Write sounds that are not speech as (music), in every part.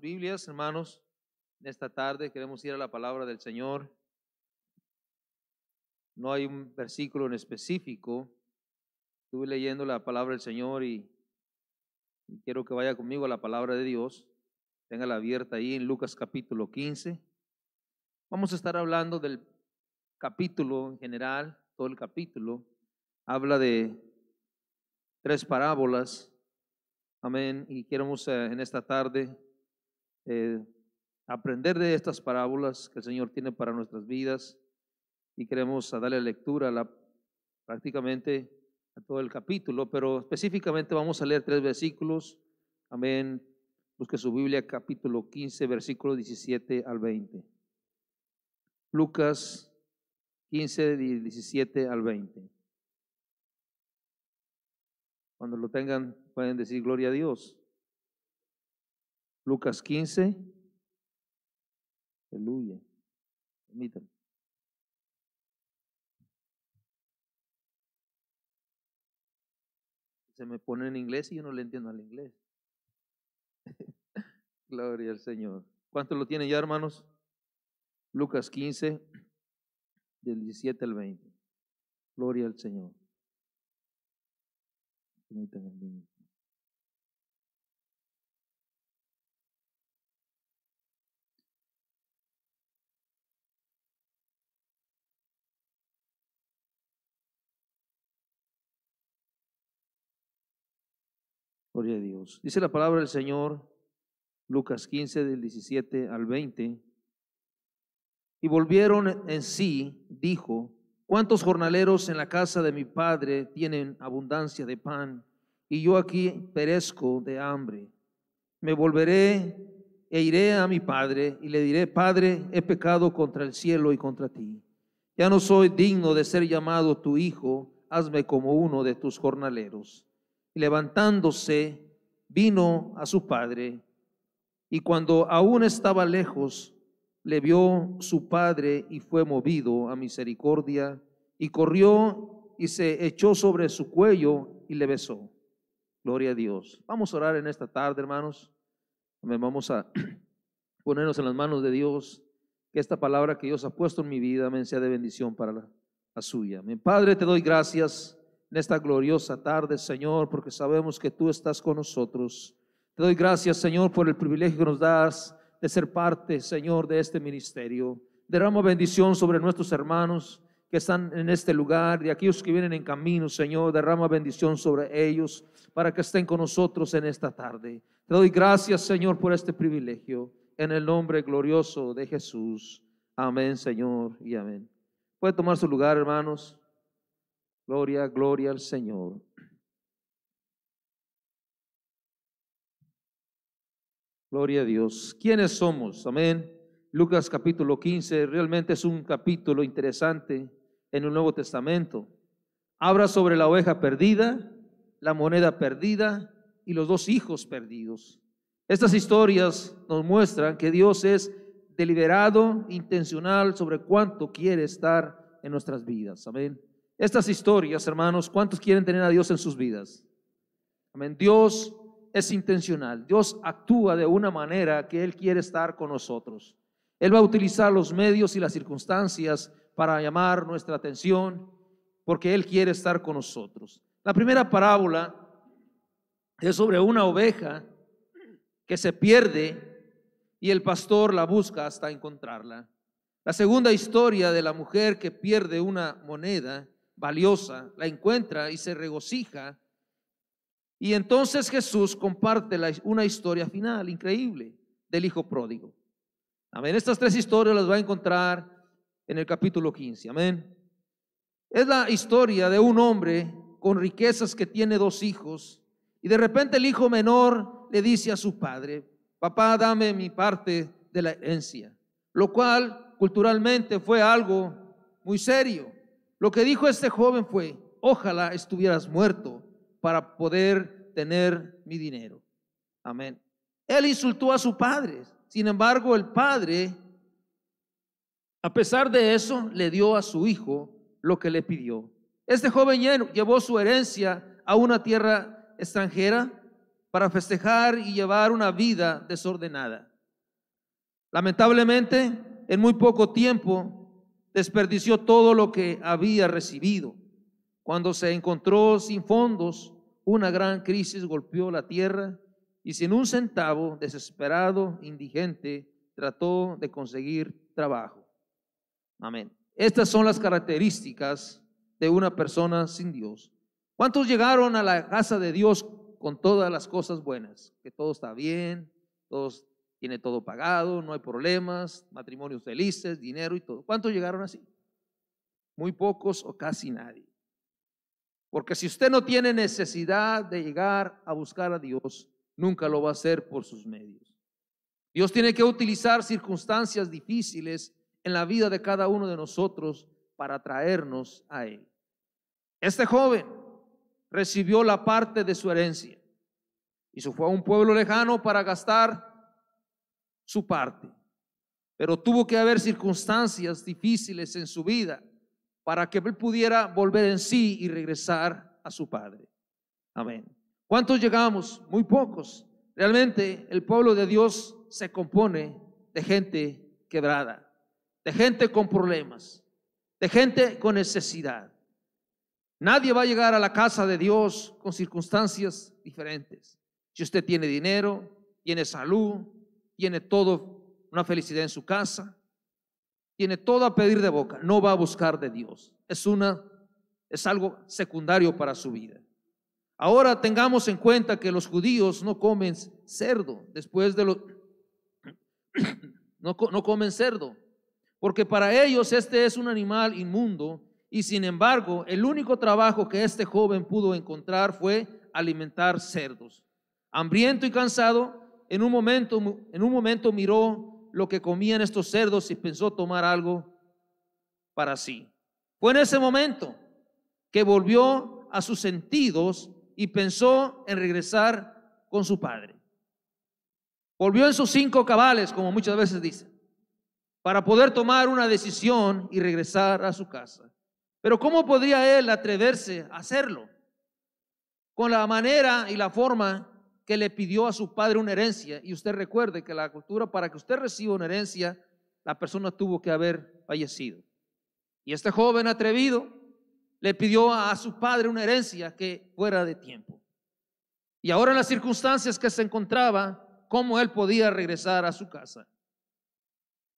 Biblias, hermanos. Esta tarde queremos ir a la palabra del Señor. No hay un versículo en específico. Estuve leyendo la palabra del Señor y, quiero que vaya conmigo a la palabra de Dios. la abierta ahí en Lucas capítulo 15. Vamos a estar hablando del capítulo en general, todo el capítulo. Habla de tres parábolas Amén. Y queremos eh, en esta tarde eh, aprender de estas parábolas que el Señor tiene para nuestras vidas y queremos darle lectura prácticamente a todo el capítulo, pero específicamente vamos a leer tres versículos. Amén. Busque su Biblia, capítulo 15, versículo 17 al 20. Lucas 15, 17 al 20. Cuando lo tengan, pueden decir gloria a Dios. Lucas 15. Aleluya. Permítanme. Se me pone en inglés y yo no le entiendo al inglés. (laughs) Gloria al Señor. ¿Cuánto lo tiene ya, hermanos? Lucas 15, del 17 al 20. Gloria al Señor. Permítanme, Gloria Dios. Dice la palabra del Señor, Lucas 15, del 17 al 20. Y volvieron en sí, dijo, ¿cuántos jornaleros en la casa de mi padre tienen abundancia de pan y yo aquí perezco de hambre? Me volveré e iré a mi padre y le diré, Padre, he pecado contra el cielo y contra ti. Ya no soy digno de ser llamado tu hijo, hazme como uno de tus jornaleros levantándose, vino a su padre. Y cuando aún estaba lejos, le vio su padre y fue movido a misericordia. Y corrió y se echó sobre su cuello y le besó. Gloria a Dios. Vamos a orar en esta tarde, hermanos. Vamos a (clears throat) ponernos en las manos de Dios. Que esta palabra que Dios ha puesto en mi vida, me sea de bendición para la, la suya. Mi Padre, te doy gracias en esta gloriosa tarde, Señor, porque sabemos que tú estás con nosotros. Te doy gracias, Señor, por el privilegio que nos das de ser parte, Señor, de este ministerio. Derrama bendición sobre nuestros hermanos que están en este lugar, y aquellos que vienen en camino, Señor, derrama bendición sobre ellos para que estén con nosotros en esta tarde. Te doy gracias, Señor, por este privilegio, en el nombre glorioso de Jesús. Amén, Señor, y amén. Puede tomar su lugar, hermanos. Gloria, gloria al Señor. Gloria a Dios. ¿Quiénes somos? Amén. Lucas capítulo 15 realmente es un capítulo interesante en el Nuevo Testamento. Habla sobre la oveja perdida, la moneda perdida y los dos hijos perdidos. Estas historias nos muestran que Dios es deliberado, intencional sobre cuánto quiere estar en nuestras vidas. Amén. Estas historias, hermanos, ¿cuántos quieren tener a Dios en sus vidas? Amén. Dios es intencional. Dios actúa de una manera que Él quiere estar con nosotros. Él va a utilizar los medios y las circunstancias para llamar nuestra atención porque Él quiere estar con nosotros. La primera parábola es sobre una oveja que se pierde y el pastor la busca hasta encontrarla. La segunda historia de la mujer que pierde una moneda valiosa, la encuentra y se regocija. Y entonces Jesús comparte una historia final increíble del Hijo Pródigo. Amén. Estas tres historias las va a encontrar en el capítulo 15. Amén. Es la historia de un hombre con riquezas que tiene dos hijos y de repente el hijo menor le dice a su padre, papá, dame mi parte de la herencia, lo cual culturalmente fue algo muy serio. Lo que dijo este joven fue, ojalá estuvieras muerto para poder tener mi dinero. Amén. Él insultó a su padre. Sin embargo, el padre, a pesar de eso, le dio a su hijo lo que le pidió. Este joven llevó su herencia a una tierra extranjera para festejar y llevar una vida desordenada. Lamentablemente, en muy poco tiempo, desperdició todo lo que había recibido. Cuando se encontró sin fondos, una gran crisis golpeó la tierra y sin un centavo, desesperado, indigente, trató de conseguir trabajo. Amén. Estas son las características de una persona sin Dios. ¿Cuántos llegaron a la casa de Dios con todas las cosas buenas? Que todo está bien, todos tiene todo pagado, no hay problemas, matrimonios felices, dinero y todo. ¿Cuántos llegaron así? Muy pocos o casi nadie. Porque si usted no tiene necesidad de llegar a buscar a Dios, nunca lo va a hacer por sus medios. Dios tiene que utilizar circunstancias difíciles en la vida de cada uno de nosotros para traernos a Él. Este joven recibió la parte de su herencia y se fue a un pueblo lejano para gastar su parte. Pero tuvo que haber circunstancias difíciles en su vida para que él pudiera volver en sí y regresar a su Padre. Amén. ¿Cuántos llegamos? Muy pocos. Realmente el pueblo de Dios se compone de gente quebrada, de gente con problemas, de gente con necesidad. Nadie va a llegar a la casa de Dios con circunstancias diferentes. Si usted tiene dinero, tiene salud, tiene todo, una felicidad en su casa, tiene todo a pedir de boca, no va a buscar de Dios. Es una es algo secundario para su vida. Ahora tengamos en cuenta que los judíos no comen cerdo después de los (coughs) no, no comen cerdo, porque para ellos este es un animal inmundo y sin embargo, el único trabajo que este joven pudo encontrar fue alimentar cerdos. Hambriento y cansado, en un momento, en un momento miró lo que comían estos cerdos y pensó tomar algo para sí. Fue en ese momento que volvió a sus sentidos y pensó en regresar con su padre. Volvió en sus cinco cabales, como muchas veces dicen, para poder tomar una decisión y regresar a su casa. Pero ¿cómo podría él atreverse a hacerlo? Con la manera y la forma que le pidió a su padre una herencia. Y usted recuerde que la cultura, para que usted reciba una herencia, la persona tuvo que haber fallecido. Y este joven atrevido le pidió a su padre una herencia que fuera de tiempo. Y ahora en las circunstancias que se encontraba, cómo él podía regresar a su casa.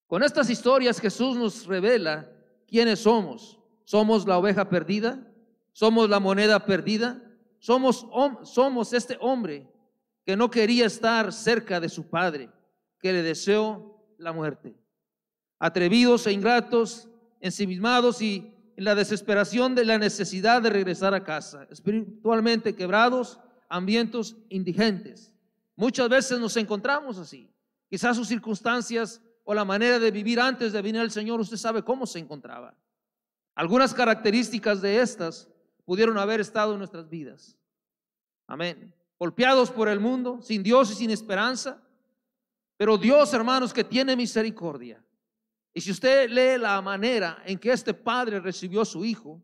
Con estas historias Jesús nos revela quiénes somos. Somos la oveja perdida, somos la moneda perdida, somos, somos este hombre que no quería estar cerca de su padre, que le deseó la muerte. Atrevidos e ingratos, ensimismados y en la desesperación de la necesidad de regresar a casa, espiritualmente quebrados, ambientes indigentes. Muchas veces nos encontramos así. Quizás sus circunstancias o la manera de vivir antes de venir al Señor, usted sabe cómo se encontraba. Algunas características de estas pudieron haber estado en nuestras vidas. Amén golpeados por el mundo, sin Dios y sin esperanza. Pero Dios, hermanos, que tiene misericordia. Y si usted lee la manera en que este padre recibió a su hijo,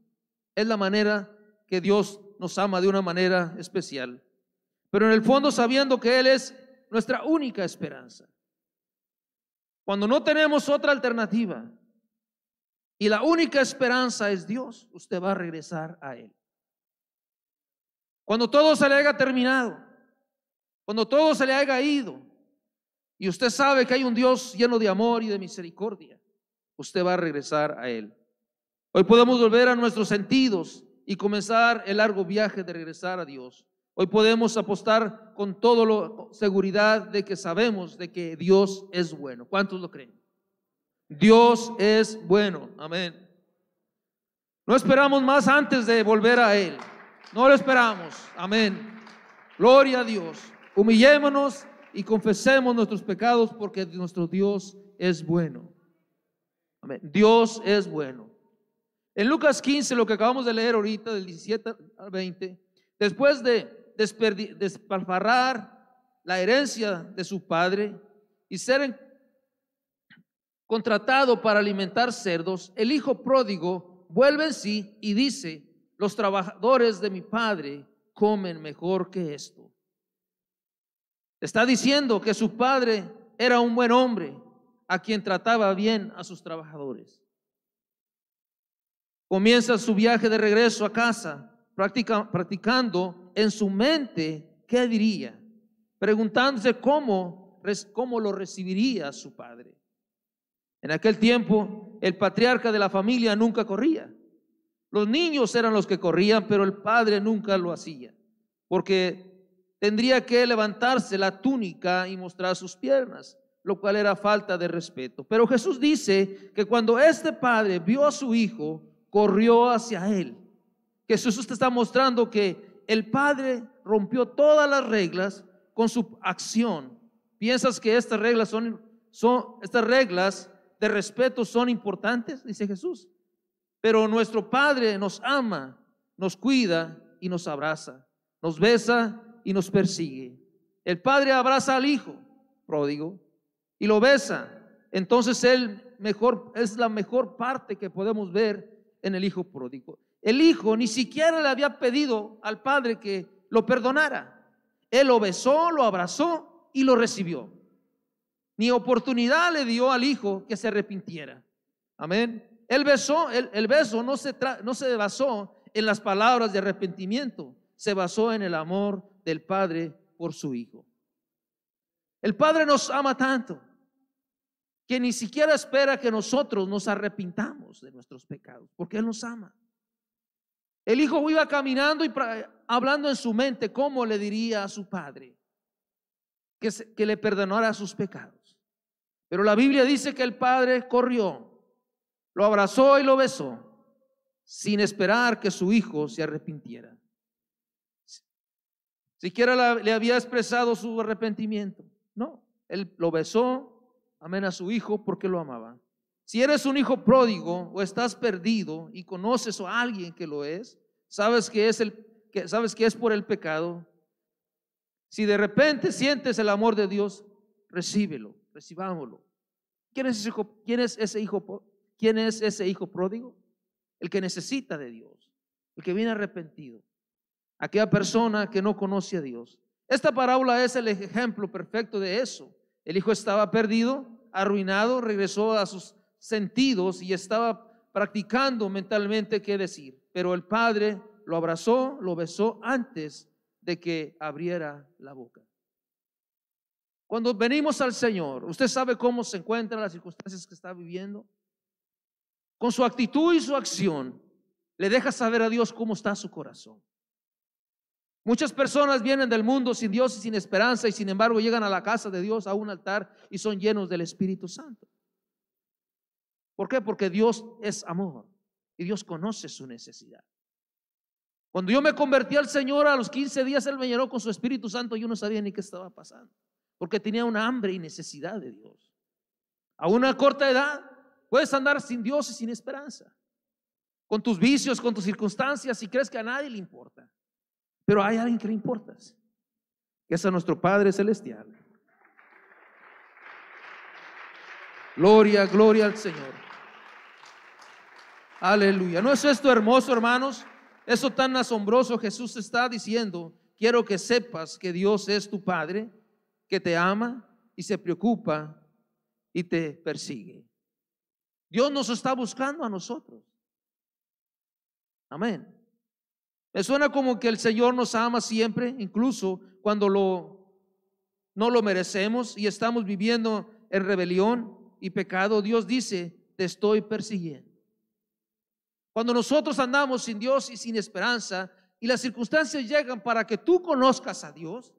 es la manera que Dios nos ama de una manera especial. Pero en el fondo sabiendo que Él es nuestra única esperanza. Cuando no tenemos otra alternativa y la única esperanza es Dios, usted va a regresar a Él. Cuando todo se le haya terminado, cuando todo se le haya ido, y usted sabe que hay un Dios lleno de amor y de misericordia, usted va a regresar a Él. Hoy podemos volver a nuestros sentidos y comenzar el largo viaje de regresar a Dios. Hoy podemos apostar con toda la seguridad de que sabemos de que Dios es bueno. ¿Cuántos lo creen? Dios es bueno. Amén. No esperamos más antes de volver a Él. No lo esperamos. Amén. Gloria a Dios. Humillémonos y confesemos nuestros pecados porque nuestro Dios es bueno. Amén. Dios es bueno. En Lucas 15, lo que acabamos de leer ahorita, del 17 al 20, después de despalfarrar la herencia de su padre y ser contratado para alimentar cerdos, el hijo pródigo vuelve en sí y dice, los trabajadores de mi padre comen mejor que esto. Está diciendo que su padre era un buen hombre a quien trataba bien a sus trabajadores. Comienza su viaje de regreso a casa practicando en su mente qué diría, preguntándose cómo, cómo lo recibiría su padre. En aquel tiempo el patriarca de la familia nunca corría. Los niños eran los que corrían, pero el padre nunca lo hacía, porque tendría que levantarse la túnica y mostrar sus piernas, lo cual era falta de respeto. Pero Jesús dice que cuando este padre vio a su hijo, corrió hacia él. Jesús te está mostrando que el padre rompió todas las reglas con su acción. ¿Piensas que estas reglas son, son estas reglas de respeto son importantes? Dice Jesús. Pero nuestro Padre nos ama, nos cuida y nos abraza, nos besa y nos persigue. El Padre abraza al Hijo pródigo y lo besa. Entonces él mejor es la mejor parte que podemos ver en el Hijo pródigo. El Hijo ni siquiera le había pedido al Padre que lo perdonara. Él lo besó, lo abrazó y lo recibió. Ni oportunidad le dio al Hijo que se arrepintiera. Amén. El beso, el, beso no se, no se basó en las palabras de arrepentimiento, se basó en el amor del Padre por su Hijo. El Padre nos ama tanto que ni siquiera espera que nosotros nos arrepintamos de nuestros pecados, porque Él nos ama. El hijo iba caminando y hablando en su mente cómo le diría a su padre que, que le perdonara sus pecados. Pero la Biblia dice que el padre corrió lo abrazó y lo besó, sin esperar que su hijo se arrepintiera. Siquiera le había expresado su arrepentimiento. No, él lo besó, amén a su hijo porque lo amaba. Si eres un hijo pródigo o estás perdido y conoces a alguien que lo es, sabes que es, el, que, sabes que es por el pecado. Si de repente sientes el amor de Dios, recíbelo, recibámoslo. ¿Quién es ese hijo, quién es ese hijo ¿Quién es ese hijo pródigo? El que necesita de Dios, el que viene arrepentido, aquella persona que no conoce a Dios. Esta parábola es el ejemplo perfecto de eso. El hijo estaba perdido, arruinado, regresó a sus sentidos y estaba practicando mentalmente qué decir. Pero el padre lo abrazó, lo besó antes de que abriera la boca. Cuando venimos al Señor, usted sabe cómo se encuentran las circunstancias que está viviendo con su actitud y su acción, le deja saber a Dios cómo está su corazón. Muchas personas vienen del mundo sin Dios y sin esperanza y sin embargo llegan a la casa de Dios, a un altar y son llenos del Espíritu Santo. ¿Por qué? Porque Dios es amor y Dios conoce su necesidad. Cuando yo me convertí al Señor a los 15 días, Él me llenó con su Espíritu Santo, yo no sabía ni qué estaba pasando, porque tenía una hambre y necesidad de Dios. A una corta edad, Puedes andar sin Dios y sin esperanza, con tus vicios, con tus circunstancias, y crees que a nadie le importa. Pero hay alguien que le importas, que es a nuestro Padre Celestial. Gloria, gloria al Señor. Aleluya. ¿No es esto hermoso, hermanos? Eso tan asombroso Jesús está diciendo. Quiero que sepas que Dios es tu Padre, que te ama y se preocupa y te persigue. Dios nos está buscando a nosotros. Amén. Me suena como que el Señor nos ama siempre, incluso cuando no lo merecemos y estamos viviendo en rebelión y pecado. Dios dice, te estoy persiguiendo. Cuando nosotros andamos sin Dios y sin esperanza y las circunstancias llegan para que tú conozcas a Dios,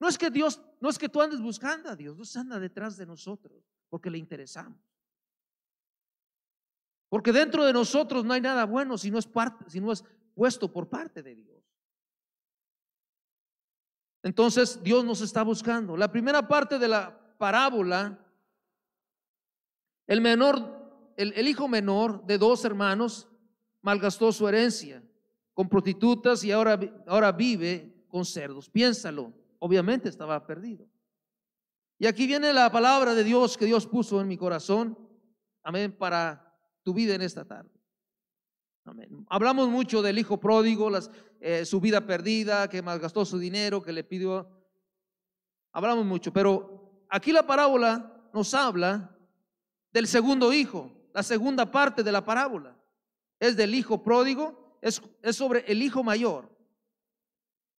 no es que Dios, no es que tú andes buscando a Dios, Dios anda detrás de nosotros porque le interesamos. Porque dentro de nosotros no hay nada bueno si no es, parte, si no es puesto por parte de Dios. Entonces Dios nos está buscando. La primera parte de la parábola, el menor, el, hijo menor de dos hermanos malgastó su herencia con prostitutas y ahora, ahora vive con cerdos. Piénsalo, obviamente estaba perdido. Y aquí viene la palabra de Dios que Dios puso en mi corazón, amén, para tu vida en esta tarde. Hablamos mucho del hijo pródigo, las, eh, su vida perdida, que malgastó su dinero, que le pidió. Hablamos mucho, pero aquí la parábola nos habla del segundo hijo, la segunda parte de la parábola. Es del hijo pródigo, es sobre el hijo mayor.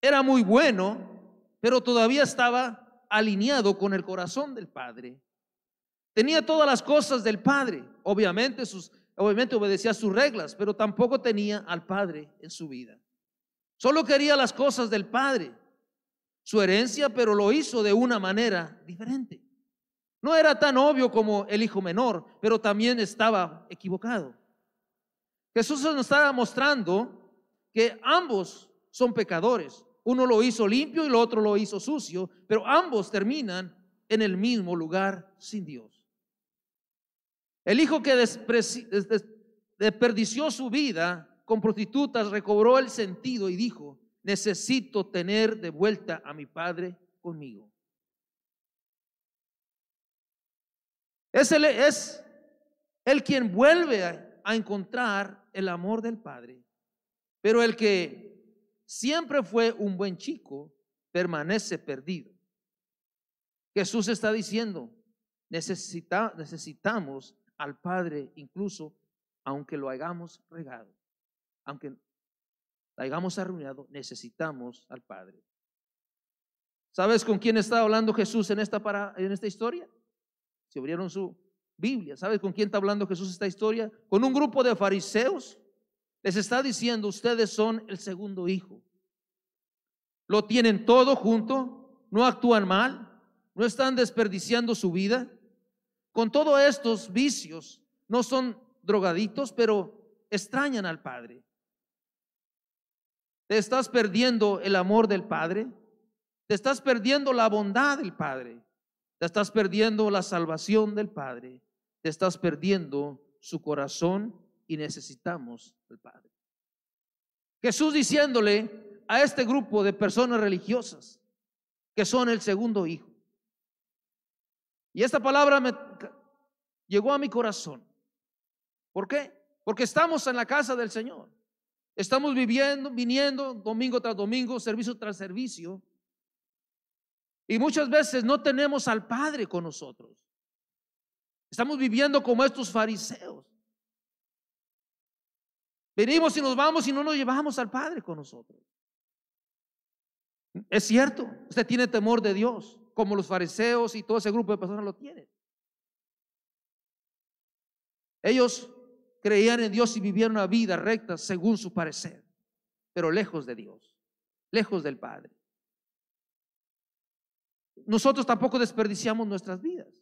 Era muy bueno, pero todavía estaba alineado con el corazón del padre. Tenía todas las cosas del Padre. Obviamente, sus, obviamente obedecía sus reglas, pero tampoco tenía al Padre en su vida. Solo quería las cosas del Padre, su herencia, pero lo hizo de una manera diferente. No era tan obvio como el hijo menor, pero también estaba equivocado. Jesús nos estaba mostrando que ambos son pecadores. Uno lo hizo limpio y el otro lo hizo sucio, pero ambos terminan en el mismo lugar sin Dios. El hijo que desperdició su vida con prostitutas recobró el sentido y dijo, necesito tener de vuelta a mi padre conmigo. Es el, es quien vuelve a, a encontrar el amor del padre, pero el que siempre fue un buen chico permanece perdido. Jesús está diciendo, necesita, necesitamos al Padre incluso aunque lo hayamos regado, aunque la hayamos arruinado, necesitamos al Padre. ¿Sabes con quién está hablando Jesús en esta, para, en esta historia? Se abrieron su Biblia, ¿sabes con quién está hablando Jesús esta historia? Con un grupo de fariseos. Les está diciendo, ustedes son el segundo hijo. Lo tienen todo junto, no actúan mal, no están desperdiciando su vida, con todos estos vicios, no son drogaditos, pero extrañan al Padre. Te estás perdiendo el amor del Padre. Te estás perdiendo la bondad del Padre. Te estás perdiendo la salvación del Padre. Te estás perdiendo su corazón y necesitamos al Padre. Jesús diciéndole a este grupo de personas religiosas que son el segundo hijo. Y esta palabra me llegó a mi corazón. ¿Por qué? Porque estamos en la casa del Señor. Estamos viviendo, viniendo domingo tras domingo, servicio tras servicio. Y muchas veces no tenemos al Padre con nosotros. Estamos viviendo como estos fariseos. Venimos y nos vamos y no nos llevamos al Padre con nosotros. Es cierto, usted tiene temor de Dios como los fariseos y todo ese grupo de personas lo tienen. Ellos creían en Dios y vivían una vida recta según su parecer, pero lejos de Dios, lejos del Padre. Nosotros tampoco desperdiciamos nuestras vidas,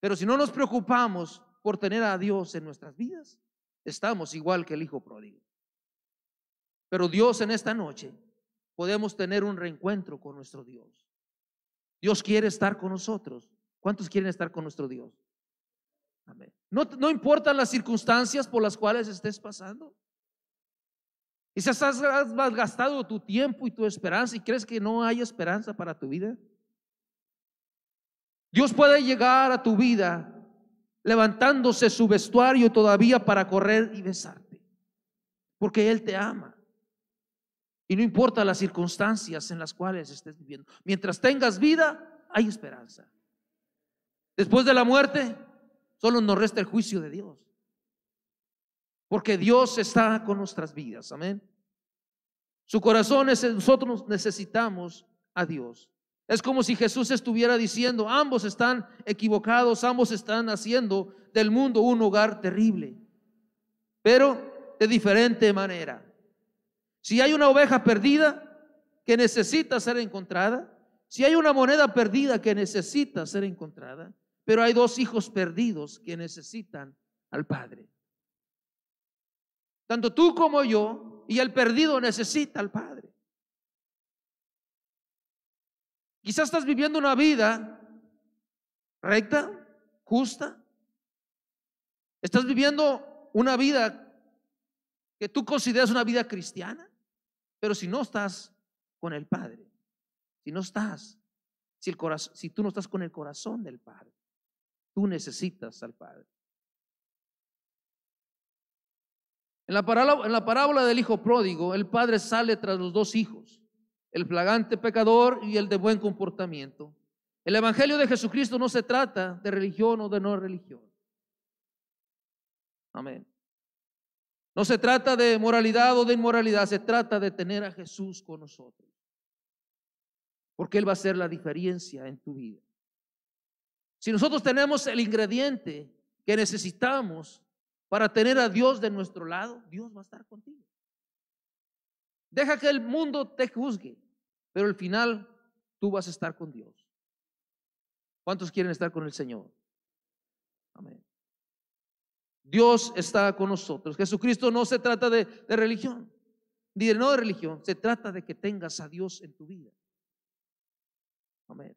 pero si no nos preocupamos por tener a Dios en nuestras vidas, estamos igual que el Hijo pródigo. Pero Dios en esta noche podemos tener un reencuentro con nuestro Dios. Dios quiere estar con nosotros. ¿Cuántos quieren estar con nuestro Dios? No, no importan las circunstancias por las cuales estés pasando. Y si has gastado tu tiempo y tu esperanza y crees que no hay esperanza para tu vida. Dios puede llegar a tu vida levantándose su vestuario todavía para correr y besarte. Porque Él te ama. Y no importa las circunstancias en las cuales estés viviendo. Mientras tengas vida, hay esperanza. Después de la muerte, solo nos resta el juicio de Dios. Porque Dios está con nuestras vidas. Amén. Su corazón es, nosotros necesitamos a Dios. Es como si Jesús estuviera diciendo, ambos están equivocados, ambos están haciendo del mundo un hogar terrible, pero de diferente manera. Si hay una oveja perdida que necesita ser encontrada, si hay una moneda perdida que necesita ser encontrada, pero hay dos hijos perdidos que necesitan al Padre. Tanto tú como yo y el perdido necesita al Padre. Quizás estás viviendo una vida recta, justa. Estás viviendo una vida que tú consideras una vida cristiana. Pero si no estás con el Padre, si no estás, si, el si tú no estás con el corazón del Padre, tú necesitas al Padre. En la, parábola, en la parábola del hijo pródigo, el padre sale tras los dos hijos, el flagante pecador y el de buen comportamiento. El Evangelio de Jesucristo no se trata de religión o de no religión. Amén. No se trata de moralidad o de inmoralidad, se trata de tener a Jesús con nosotros. Porque Él va a hacer la diferencia en tu vida. Si nosotros tenemos el ingrediente que necesitamos para tener a Dios de nuestro lado, Dios va a estar contigo. Deja que el mundo te juzgue, pero al final tú vas a estar con Dios. ¿Cuántos quieren estar con el Señor? Amén. Dios está con nosotros. Jesucristo no se trata de, religión, no de religión, se trata de que tengas a Dios en tu vida. Amén.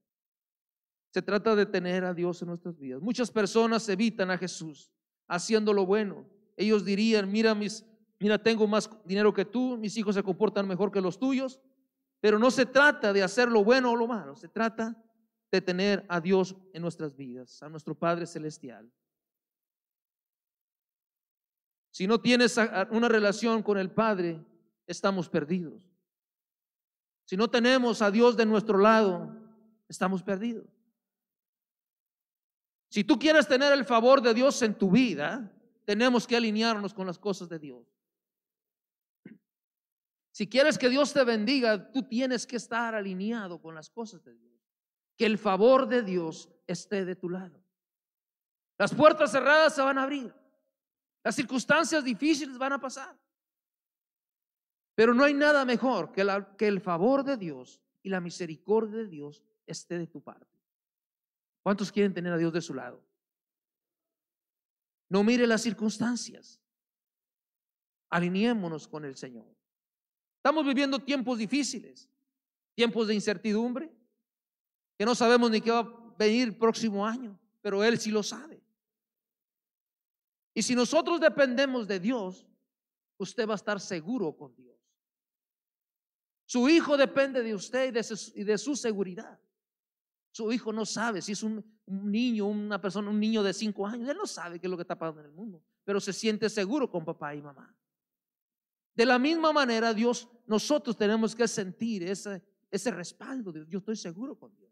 Se trata de tener a Dios en nuestras vidas. Muchas personas evitan a Jesús haciendo lo bueno. Ellos dirían, mira mis, mira, tengo más dinero que tú, mis hijos se comportan mejor que los tuyos, pero no se trata de hacer lo bueno o lo malo, se trata de tener a Dios en nuestras vidas, a nuestro Padre Celestial. Si no tienes una relación con el Padre, estamos perdidos. Si no tenemos a Dios de nuestro lado, estamos perdidos. Si tú quieres tener el favor de Dios en tu vida, tenemos que alinearnos con las cosas de Dios. Si quieres que Dios te bendiga, tú tienes que estar alineado con las cosas de Dios. Que el favor de Dios esté de tu lado. Las puertas cerradas se van a abrir. Las circunstancias difíciles van a pasar. Pero no hay nada mejor que, el favor de Dios y la misericordia de Dios esté de tu parte. ¿Cuántos quieren tener a Dios de su lado? No mire las circunstancias. Alineémonos con el Señor. Estamos viviendo tiempos difíciles, tiempos de incertidumbre, que no sabemos ni qué va a venir el próximo año, pero Él sí lo sabe. Y si nosotros dependemos de Dios, usted va a estar seguro con Dios. Su hijo depende de usted y de su, seguridad. Su hijo no sabe si es un, niño, una persona, un niño de cinco años. Él no sabe qué es lo que está pasando en el mundo, pero se siente seguro con papá y mamá. De la misma manera, Dios, nosotros tenemos que sentir ese, ese respaldo. De Yo estoy seguro con Dios.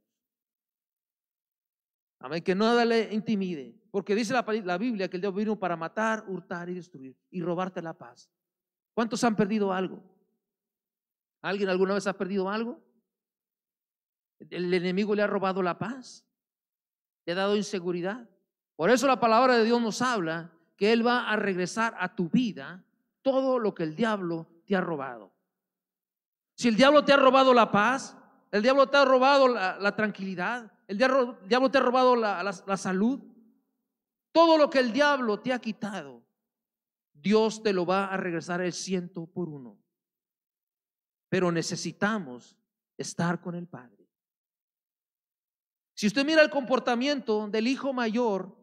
Amén. Que nada le intimide. Porque dice la, la Biblia que el Dios vino para matar, hurtar y destruir y robarte la paz. ¿Cuántos han perdido algo? ¿Alguien alguna vez ha perdido algo? El enemigo le ha robado la paz, le ha dado inseguridad. Por eso la palabra de Dios nos habla que Él va a regresar a tu vida todo lo que el diablo te ha robado. Si el diablo te ha robado la paz, el diablo te ha robado la, tranquilidad, el diablo, te ha robado la salud, todo lo que el diablo te ha quitado, Dios te lo va a regresar el ciento por uno. Pero necesitamos estar con el Padre. Si usted mira el comportamiento del hijo mayor,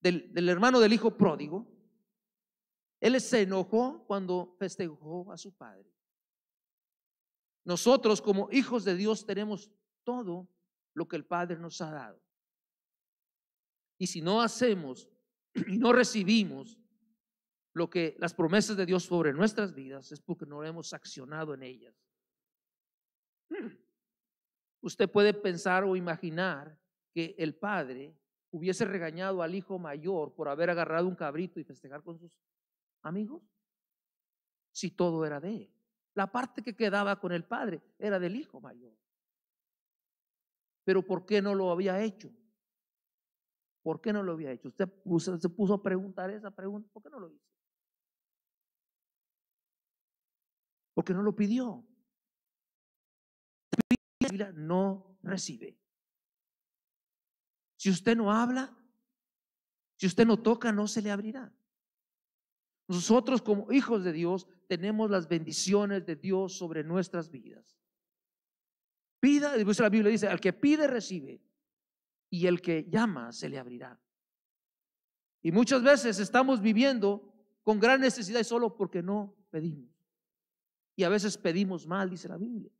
del, del hermano del hijo pródigo, él se enojó cuando festejó a su padre. Nosotros como hijos de Dios tenemos todo lo que el Padre nos ha dado. Y si no hacemos (clears throat) y no recibimos lo que las promesas de Dios sobre nuestras vidas es porque no hemos accionado en ellas. (clears throat) Usted puede pensar o imaginar que el padre hubiese regañado al hijo mayor por haber agarrado un cabrito y festejar con sus amigos, si todo era de él. La parte que quedaba con el padre era del hijo mayor. Pero ¿por qué no lo había hecho? ¿Por qué no lo había hecho? Usted, se puso a preguntar esa pregunta, ¿por qué no lo hizo? Porque no lo pidió. No recibe. Si usted no habla, si usted no toca, no se le abrirá. Nosotros como hijos de Dios tenemos las bendiciones de Dios sobre nuestras vidas. Pida, la Biblia dice, al que pide, recibe y el que llama se le abrirá. Y muchas veces estamos viviendo con gran necesidad y solo porque no pedimos. Y a veces pedimos mal, dice la Biblia,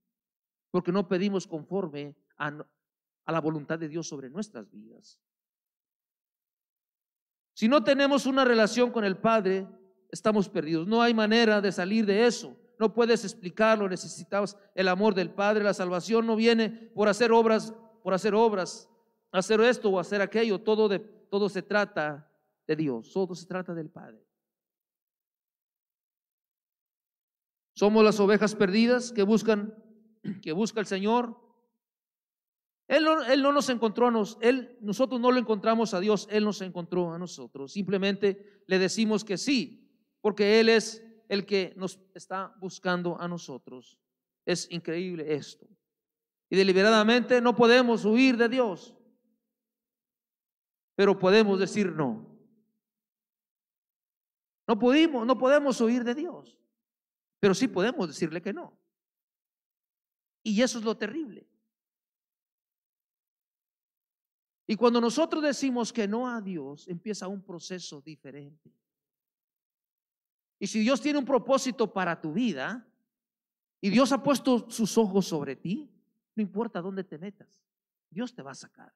porque no pedimos conforme a, la voluntad de Dios sobre nuestras vidas. Si no tenemos una relación con el Padre, estamos perdidos. No hay manera de salir de eso. No puedes explicarlo, Necesitamos el amor del Padre. La salvación no viene por hacer obras, por hacer obras, hacer esto o hacer aquello, todo, de, todo se trata de Dios, todo se trata del Padre. Somos las ovejas perdidas que buscan, (clears throat) que busca el Señor. Él no, él no nos encontró, nos, él, nosotros no lo encontramos a Dios, Él nos encontró a nosotros. Simplemente le decimos que sí, porque Él es el que nos está buscando a nosotros. Es increíble esto. Y deliberadamente no podemos huir de Dios pero podemos decir no. No pudimos, no podemos oír de Dios, pero sí podemos decirle que no. Y eso es lo terrible. Y cuando nosotros decimos que no a Dios, empieza un proceso diferente. Y si Dios tiene un propósito para tu vida, y Dios ha puesto sus ojos sobre ti, no importa dónde te metas, Dios te va a sacar.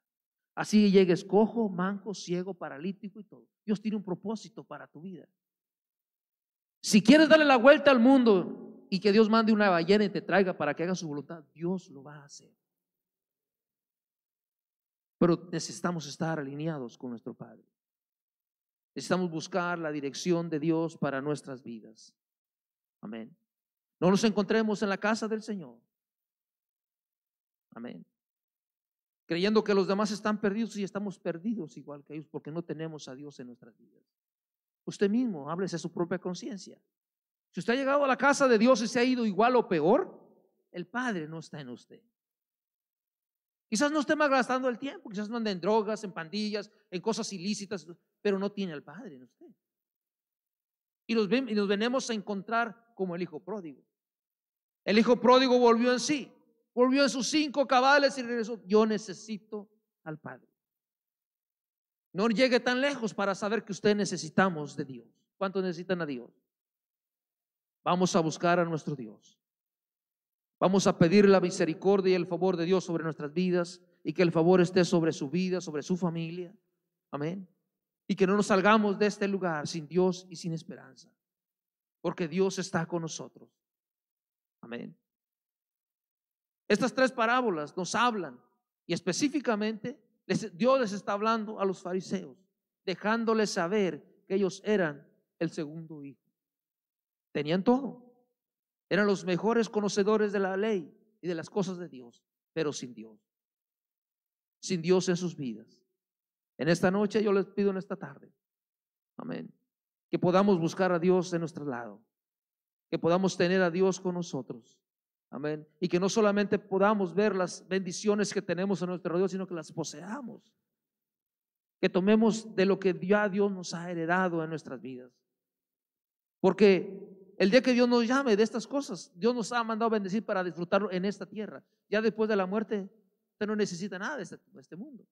Así llegues cojo, manco, ciego, paralítico y todo. Dios tiene un propósito para tu vida. Si quieres darle la vuelta al mundo y que Dios mande una ballena y te traiga para que haga su voluntad, Dios lo va a hacer. Pero necesitamos estar alineados con nuestro Padre. Necesitamos buscar la dirección de Dios para nuestras vidas. Amén. No nos encontremos en la casa del Señor. Amén creyendo que los demás están perdidos y estamos perdidos igual que ellos porque no tenemos a Dios en nuestras vidas. Usted mismo, háblese a su propia conciencia. Si usted ha llegado a la casa de Dios y se ha ido igual o peor, el Padre no está en usted. Quizás no esté gastando el tiempo, quizás no ande en drogas, en pandillas, en cosas ilícitas, pero no tiene al Padre en usted. Y nos, y nos venimos a encontrar como el Hijo Pródigo. El Hijo Pródigo volvió en sí volvió en sus cinco cabales y regresó. Yo necesito al Padre. No llegue tan lejos para saber que usted necesitamos de Dios. ¿Cuánto necesitan a Dios? Vamos a buscar a nuestro Dios. Vamos a pedir la misericordia y el favor de Dios sobre nuestras vidas y que el favor esté sobre su vida, sobre su familia. Amén. Y que no nos salgamos de este lugar sin Dios y sin esperanza. Porque Dios está con nosotros. Amén. Estas tres parábolas nos hablan y específicamente Dios les está hablando a los fariseos, dejándoles saber que ellos eran el segundo hijo. Tenían todo. Eran los mejores conocedores de la ley y de las cosas de Dios, pero sin Dios. Sin Dios en sus vidas. En esta noche yo les pido en esta tarde, amén, que podamos buscar a Dios de nuestro lado, que podamos tener a Dios con nosotros Amén. Y que no solamente podamos ver las bendiciones que tenemos en nuestro Dios, sino que las poseamos. Que tomemos de lo que ya Dios nos ha heredado en nuestras vidas. Porque el día que Dios nos llame de estas cosas, Dios nos ha mandado a bendecir para disfrutarlo en esta tierra. Ya después de la muerte, usted no necesita nada de este, este mundo.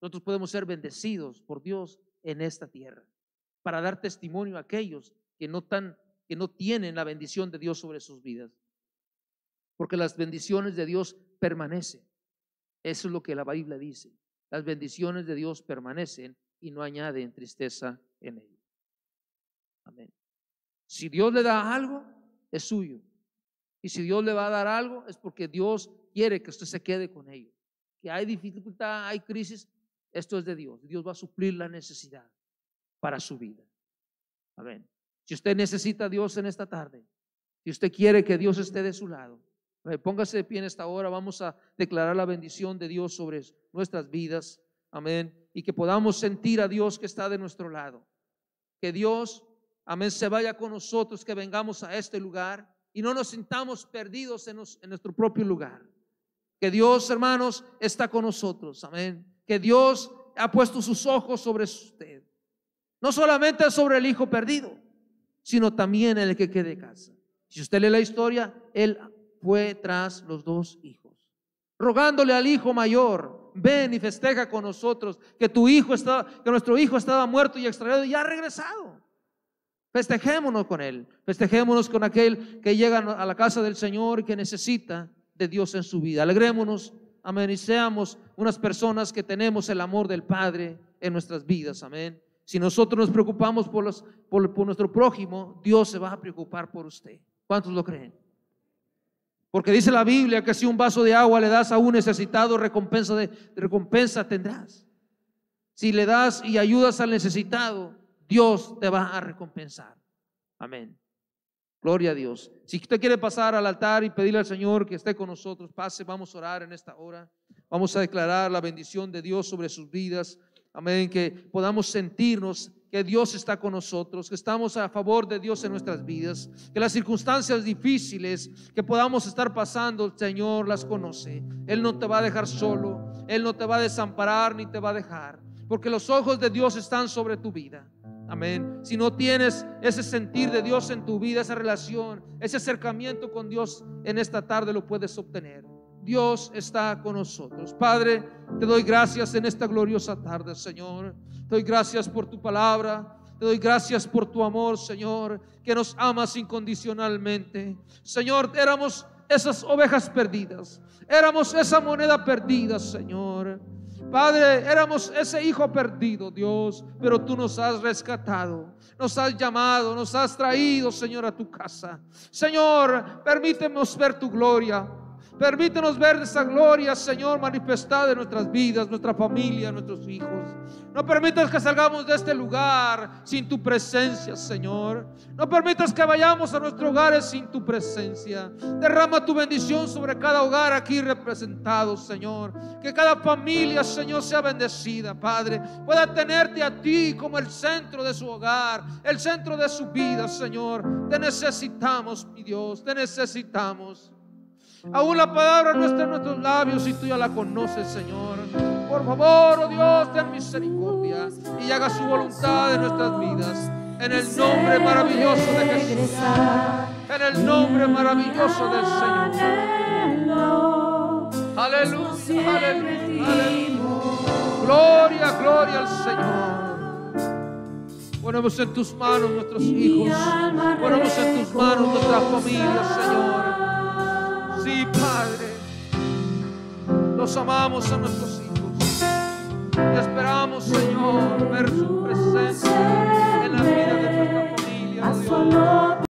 Nosotros podemos ser bendecidos por Dios en esta tierra para dar testimonio a aquellos que no, que no tienen la bendición de Dios sobre sus vidas porque las bendiciones de Dios permanecen. Eso es lo que la Biblia dice. Las bendiciones de Dios permanecen y no añaden tristeza en ello. Amén. Si Dios le da algo, es suyo. Y si Dios le va a dar algo, es porque Dios quiere que usted se quede con ello. Que hay dificultad, hay crisis, esto es de Dios. Dios va a suplir la necesidad para su vida. Amén. Si usted necesita a Dios en esta tarde, si usted quiere que Dios esté de su lado, eh, póngase de pie en esta hora, vamos a declarar la bendición de Dios sobre nuestras vidas. Amén. Y que podamos sentir a Dios que está de nuestro lado. Que Dios, amén, se vaya con nosotros, que vengamos a este lugar y no nos sintamos perdidos en, nuestro propio lugar. Que Dios, hermanos, está con nosotros. Amén. Que Dios ha puesto sus ojos sobre usted. No solamente sobre el hijo perdido, sino también en el que quede en casa. Si usted lee la historia, él fue tras los dos hijos, rogándole al hijo mayor, ven y festeja con nosotros que tu hijo estaba, que nuestro hijo estaba muerto y extraído y ha regresado. Festejémonos con él, festejémonos con aquel que llega a la casa del Señor y que necesita de Dios en su vida. Alegrémonos, amén, seamos unas personas que tenemos el amor del Padre en nuestras vidas, amén. Si nosotros nos preocupamos por, los, por nuestro prójimo, Dios se va a preocupar por usted. ¿Cuántos lo creen? Porque dice la Biblia que si un vaso de agua le das a un necesitado, recompensa, de, recompensa tendrás. Si le das y ayudas al necesitado, Dios te va a recompensar. Amén. Gloria a Dios. Si usted quiere pasar al altar y pedirle al Señor que esté con nosotros, pase, vamos a orar en esta hora. Vamos a declarar la bendición de Dios sobre sus vidas. Amén, que podamos sentirnos que Dios está con nosotros, que estamos a favor de Dios en nuestras vidas, que las circunstancias difíciles que podamos estar pasando, el Señor las conoce. Él no te va a dejar solo, Él no te va a desamparar ni te va a dejar, porque los ojos de Dios están sobre tu vida. Amén. Si no tienes ese sentir de Dios en tu vida, esa relación, ese acercamiento con Dios en esta tarde lo puedes obtener. Dios está con nosotros. Padre, te doy gracias en esta gloriosa tarde, Señor. Te doy gracias por tu palabra. Te doy gracias por tu amor, Señor, que nos amas incondicionalmente. Señor, éramos esas ovejas perdidas. Éramos esa moneda perdida, Señor. Padre, éramos ese hijo perdido, Dios, pero tú nos has rescatado, nos has llamado, nos has traído, Señor, a tu casa. Señor, permítemos ver tu gloria, Permítenos ver esa gloria, Señor, manifestada en nuestras vidas, nuestra familia, nuestros hijos. No permitas que salgamos de este lugar sin tu presencia, Señor. No permitas que vayamos a nuestros hogares sin tu presencia. Derrama tu bendición sobre cada hogar aquí representado, Señor. Que cada familia, Señor, sea bendecida, Padre. Pueda tenerte a ti como el centro de su hogar, el centro de su vida, Señor. Te necesitamos, mi Dios, te necesitamos. Aún la palabra no está en nuestros labios y tú ya la conoces, Señor. Por favor, oh Dios, ten misericordia y haga su voluntad en nuestras vidas. En el nombre maravilloso de Jesús. En el nombre maravilloso del Señor. Aleluya, aleluya, aleluya. Gloria, gloria al Señor. Ponemos en tus manos nuestros hijos. Ponemos en tus manos nuestras familias, Señor. Sí, Padre, los amamos a nuestros hijos y esperamos, Señor, ver su presencia en la vida de nuestra familia.